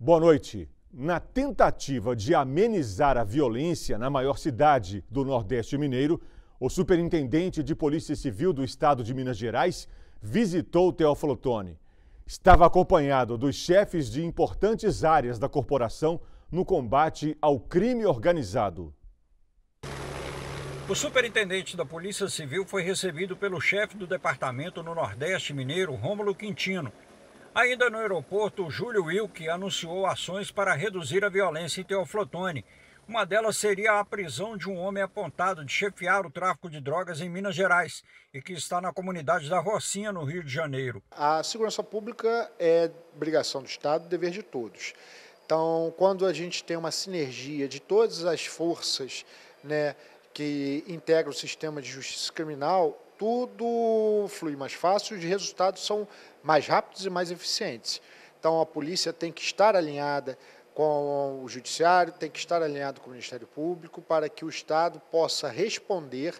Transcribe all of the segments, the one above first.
Boa noite. Na tentativa de amenizar a violência na maior cidade do Nordeste Mineiro, o superintendente de Polícia Civil do Estado de Minas Gerais visitou Teófilo Tone. Estava acompanhado dos chefes de importantes áreas da corporação no combate ao crime organizado. O superintendente da Polícia Civil foi recebido pelo chefe do departamento no Nordeste Mineiro, Rômulo Quintino, Ainda no aeroporto, Júlio Wilke anunciou ações para reduzir a violência em Teoflotone. Uma delas seria a prisão de um homem apontado de chefiar o tráfico de drogas em Minas Gerais e que está na comunidade da Rocinha, no Rio de Janeiro. A segurança pública é obrigação do Estado, dever de todos. Então, quando a gente tem uma sinergia de todas as forças né, que integram o sistema de justiça criminal, tudo flui mais fácil, os resultados são mais rápidos e mais eficientes. Então, a polícia tem que estar alinhada com o judiciário, tem que estar alinhado com o Ministério Público para que o Estado possa responder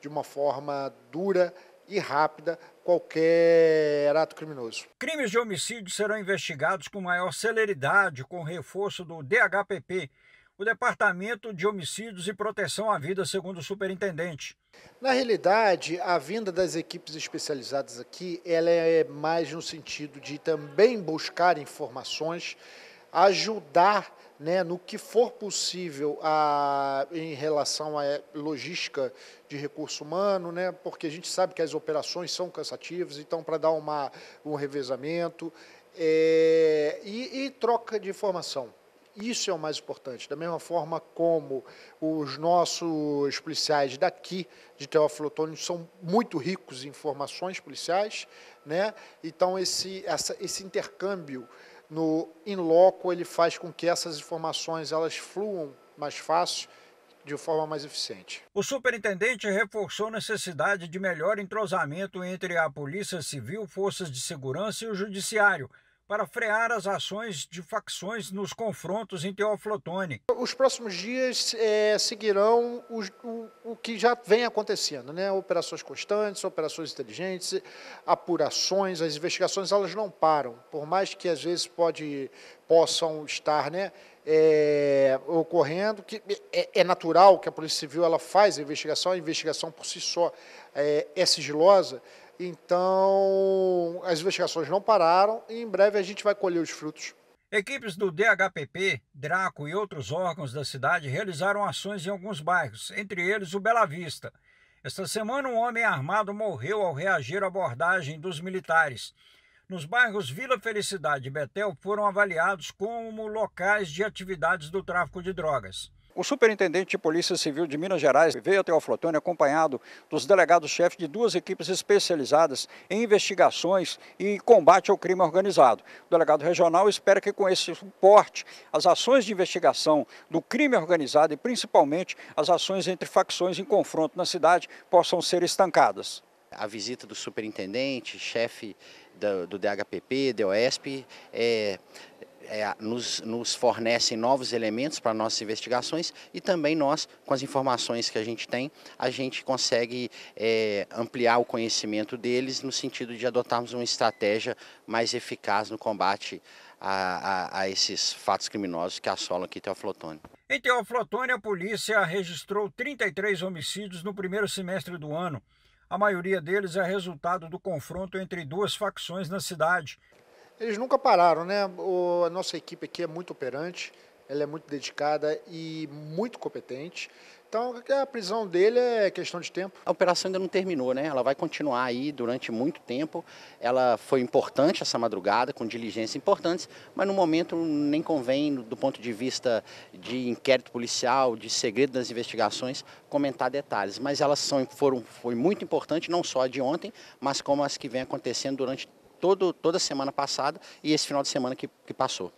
de uma forma dura e rápida qualquer ato criminoso. Crimes de homicídio serão investigados com maior celeridade com reforço do DHPP o Departamento de Homicídios e Proteção à Vida, segundo o superintendente. Na realidade, a vinda das equipes especializadas aqui, ela é mais no sentido de também buscar informações, ajudar né, no que for possível a, em relação à logística de recurso humano, né, porque a gente sabe que as operações são cansativas, então para dar uma, um revezamento é, e, e troca de informação. Isso é o mais importante. Da mesma forma como os nossos policiais daqui de Teófilo Otônio são muito ricos em informações policiais, né? então esse, essa, esse intercâmbio no in loco ele faz com que essas informações elas fluam mais fácil de forma mais eficiente. O superintendente reforçou a necessidade de melhor entrosamento entre a Polícia Civil, Forças de Segurança e o Judiciário para frear as ações de facções nos confrontos em Teoflotone. Os próximos dias é, seguirão os, o, o, que já vem acontecendo, né? operações constantes, operações inteligentes, apurações, as investigações elas não param, por mais que às vezes pode, possam estar né, é, ocorrendo, que é, é, natural que a Polícia Civil ela faz a investigação, a investigação por si só é, é sigilosa, então, as investigações não pararam e em breve a gente vai colher os frutos. Equipes do DHPP, Draco e outros órgãos da cidade realizaram ações em alguns bairros, entre eles o Bela Vista. Esta semana, um homem armado morreu ao reagir à abordagem dos militares. Nos bairros Vila Felicidade e Betel foram avaliados como locais de atividades do tráfico de drogas. O superintendente de Polícia Civil de Minas Gerais veio até o Flotone acompanhado dos delegados-chefes de duas equipes especializadas em investigações e combate ao crime organizado. O delegado regional espera que com esse suporte as ações de investigação do crime organizado e principalmente as ações entre facções em confronto na cidade possam ser estancadas. A visita do superintendente, chefe do, do DHPP, DOESP, é, é, nos, nos fornecem novos elementos para nossas investigações e também nós, com as informações que a gente tem, a gente consegue é, ampliar o conhecimento deles no sentido de adotarmos uma estratégia mais eficaz no combate a, a, a esses fatos criminosos que assolam aqui Teoflotone. Em Teoflotone, a polícia registrou 33 homicídios no primeiro semestre do ano. A maioria deles é resultado do confronto entre duas facções na cidade. Eles nunca pararam, né? O, a nossa equipe aqui é muito operante, ela é muito dedicada e muito competente. Então, a prisão dele é questão de tempo. A operação ainda não terminou, né? Ela vai continuar aí durante muito tempo. Ela foi importante essa madrugada, com diligências importantes, mas no momento nem convém, do ponto de vista de inquérito policial, de segredo das investigações, comentar detalhes. Mas elas são, foram, foi muito importante, não só a de ontem, mas como as que vem acontecendo durante todo, toda semana passada e esse final de semana que, que passou.